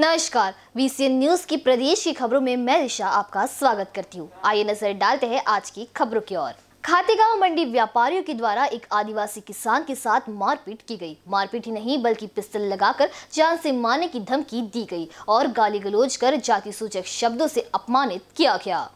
नमस्कार VCN news की प्रदेश की खबरों में मैं दिशा आपका स्वागत करती हूँ आइए नजर डालते हैं आज की खबरों की ओर खातेगांव मंडी व्यापारियों के द्वारा एक आदिवासी किसान के साथ मारपीट की गई मारपीट ही नहीं बल्कि पिस्तल लगाकर जान से मारने की धमकी दी गई और गाली गलोज कर जाति सूचक शब्दों से अपमानित किया गया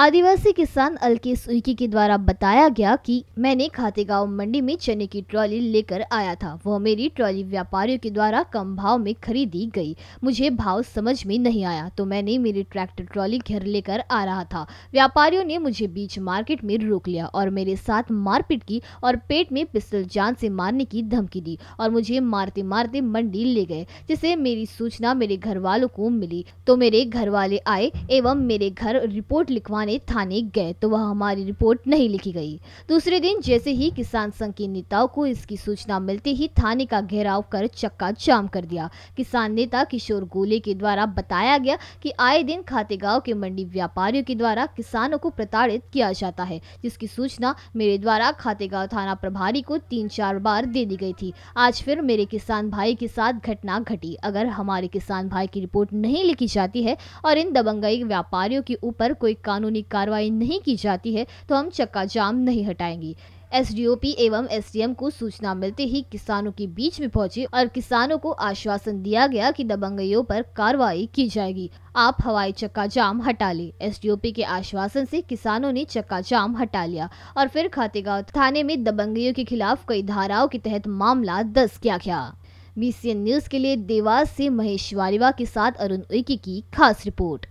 आदिवासी किसान अलकेश उइकी के द्वारा बताया गया कि मैंने खातेगांव मंडी में चने की ट्रॉली लेकर आया था वह मेरी ट्रॉली व्यापारियों के द्वारा कम भाव में खरीदी गई मुझे भाव समझ में नहीं आया तो मैंने मेरी ट्रैक्टर ट्रॉली घर लेकर आ रहा था व्यापारियों ने मुझे बीच मार्केट में रोक लिया और मेरे साथ मारपीट की और पेट में पिस्टल जान से मारने की धमकी दी और मुझे मारते मारते मंडी ले गए जिसे मेरी सूचना मेरे घर वालों को मिली तो मेरे घर वाले आए एवं मेरे घर रिपोर्ट लिखवाने थाने थाने गए तो वह हमारी रिपोर्ट नहीं लिखी गई दूसरे दिन जैसे ही किसान संघ के नेताओं को इसकी सूचना मिलते ही थाने का घेराव कर चक्का जाम कर दिया किसान नेता किशोर गोले के द्वारा बताया गया कि आए दिन खातेगांव के मंडी व्यापारियों के द्वारा किसानों को प्रताड़ित किया जाता है जिसकी सूचना मेरे द्वारा खातेगांव थाना प्रभारी को तीन चार बार दे दी गई थी आज फिर मेरे किसान भाई के साथ घटना घटी अगर हमारे किसान भाई की रिपोर्ट नहीं लिखी जाती है और इन दबंगई व्यापारियों के ऊपर कोई कानूनी कानूनी कार्रवाई नहीं की जाती है तो हम चक्का जाम नहीं हटाएंगे एसडीओपी एवं एसडीएम को सूचना मिलते ही किसानों के बीच में पहुंचे और किसानों को आश्वासन दिया गया कि दबंगइयों पर कार्रवाई की जाएगी आप हवाई चक्का जाम हटा ले एसडीओपी के आश्वासन से किसानों ने चक्का जाम हटा लिया और फिर खातेगांव थाने में दबंगइयों के खिलाफ कई धाराओं के तहत मामला दर्ज किया गया बी न्यूज के लिए देवास से महेश वारिवा के साथ अरुण उइकी की खास रिपोर्ट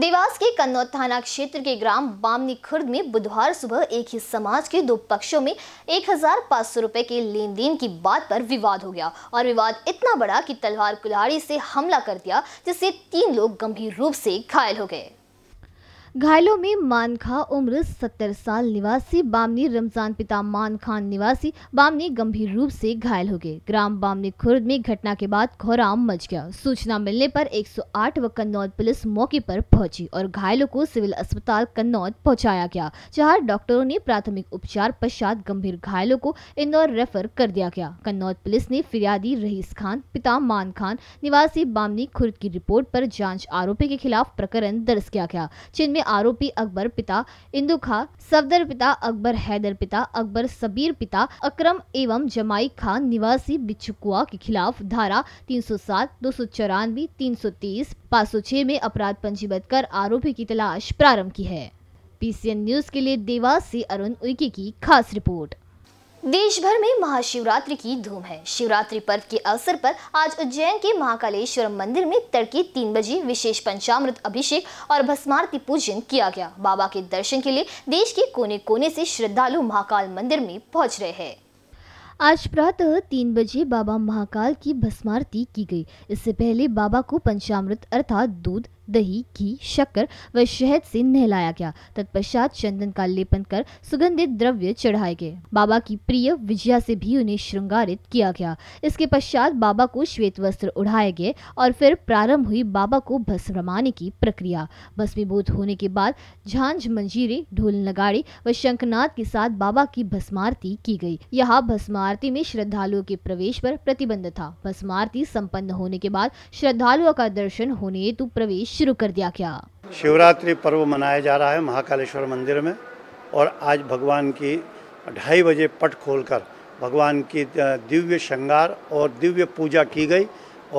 देवास के कन्नौज थाना क्षेत्र के ग्राम बामनी खुर्द में बुधवार सुबह एक ही समाज के दो पक्षों में एक हजार पाँच सौ रुपए के लेन देन की बात पर विवाद हो गया और विवाद इतना बड़ा कि तलवार कुल्हाड़ी से हमला कर दिया जिससे तीन लोग गंभीर रूप से घायल हो गए घायलों में मान खां उम्र 70 साल निवासी बामनी रमजान पिता मान खान निवासी बामनी गंभीर रूप से घायल हो गए ग्राम बामनी खुर्द में घटना के बाद खोराम मच गया सूचना मिलने पर 108 व कन्नौज पुलिस मौके पर पहुंची और घायलों को सिविल अस्पताल कन्नौज पहुंचाया गया जहां डॉक्टरों ने प्राथमिक उपचार पश्चात गंभीर घायलों को इंदौर रेफर कर दिया गया कन्नौज पुलिस ने फिरियादी रईस खान पिता मान खान निवासी बामनी खुर्द की रिपोर्ट आरोप जांच आरोपी के खिलाफ प्रकरण दर्ज किया गया जिनमें में आरोपी अकबर पिता इंदु खां सफदर पिता अकबर हैदर पिता अकबर सबीर पिता अक्रम एवं जमाई खान निवासी बिच्छुकुआ के खिलाफ धारा 307, दो सौ चौरानवे तीन सौ तीस पाँच सौ छह में अपराध पंजीबद्ध कर आरोपी की तलाश प्रारंभ की है पीसीएन न्यूज के लिए देवास से अरुण उइके की खास रिपोर्ट देश भर में महाशिवरात्रि की धूम है शिवरात्रि पर्व के अवसर पर आज उज्जैन के महाकालेश्वर मंदिर में तड़के तीन बजे विशेष पंचामृत अभिषेक और भस्मारती पूजन किया गया बाबा के दर्शन के लिए देश के कोने कोने से श्रद्धालु महाकाल मंदिर में पहुंच रहे हैं आज प्रातः तीन बजे बाबा महाकाल की भस्मारती की गई इससे पहले बाबा को पंचामृत अर्थात दूध दही घी शक्कर व शहद से नहलाया गया तत्पश्चात चंदन का लेपन कर सुगंधित द्रव्य चढ़ाए गए बाबा की प्रिय विजया से भी उन्हें श्रृंगारित किया गया इसके पश्चात बाबा को श्वेत वस्त्र उड़ाए गए और फिर प्रारंभ हुई बाबा को भस्माने की प्रक्रिया भस्मीभूत होने के बाद झांझ मंजीरे ढोल नगाड़ी व शंखनाथ के साथ बाबा की भस्मारती की गई यहाँ भस्मारती में श्रद्धालुओं के प्रवेश पर प्रतिबंध था भस्मारती संपन्न होने के बाद श्रद्धालुओं का दर्शन होने हेतु प्रवेश शुरू कर दिया गया शिवरात्रि पर्व मनाया जा रहा है महाकालेश्वर मंदिर में और आज भगवान की ढाई बजे पट खोलकर भगवान की दिव्य श्रृंगार और दिव्य पूजा की गई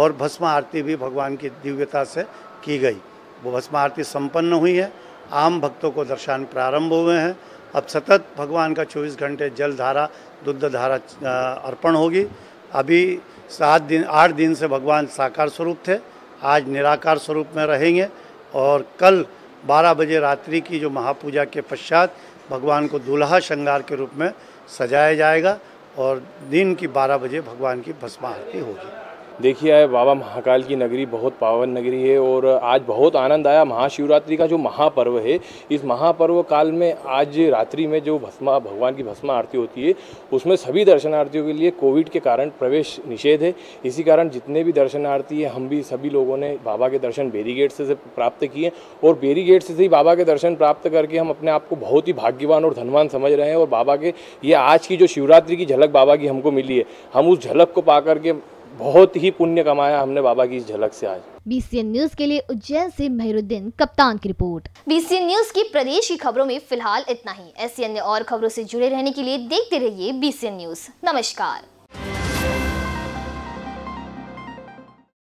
और भस्म आरती भी भगवान की दिव्यता से की गई वो भस्म आरती संपन्न हुई है आम भक्तों को दर्शन प्रारंभ हुए हैं अब सतत भगवान का 24 घंटे जल धारा दुग्ध धारा अर्पण होगी अभी सात दिन आठ दिन से भगवान साकार स्वरूप थे आज निराकार स्वरूप में रहेंगे और कल 12 बजे रात्रि की जो महापूजा के पश्चात भगवान को दूल्हा श्रृंगार के रूप में सजाया जाएगा और दिन की 12 बजे भगवान की भस्मा आरती होगी देखिए बाबा महाकाल की नगरी बहुत पावन नगरी है और आज बहुत आनंद आया महाशिवरात्रि का जो महापर्व है इस महापर्व काल में आज रात्रि में जो भस्मा भगवान की भस्मा आरती होती है उसमें सभी दर्शनार्थियों के लिए कोविड के कारण प्रवेश निषेध है इसी कारण जितने भी दर्शनार्थी हैं हम भी सभी लोगों ने बाबा के दर्शन बेरीगेट से, से प्राप्त किए और बेरीगेट से ही बाबा के दर्शन प्राप्त करके हम अपने आप को बहुत ही भाग्यवान और धनवान समझ रहे हैं और बाबा के ये आज की जो शिवरात्रि की झलक बाबा की हमको मिली है हम उस झलक को पा करके बहुत ही पुण्य कमाया हमने बाबा की झलक से आज बीसीएन न्यूज के लिए उज्जैन से मेहरुद्दीन कप्तान की रिपोर्ट बीसीएन न्यूज की प्रदेश की खबरों में फिलहाल इतना ही ऐसी अन्य और खबरों से जुड़े रहने के लिए देखते रहिए बीसीएन न्यूज नमस्कार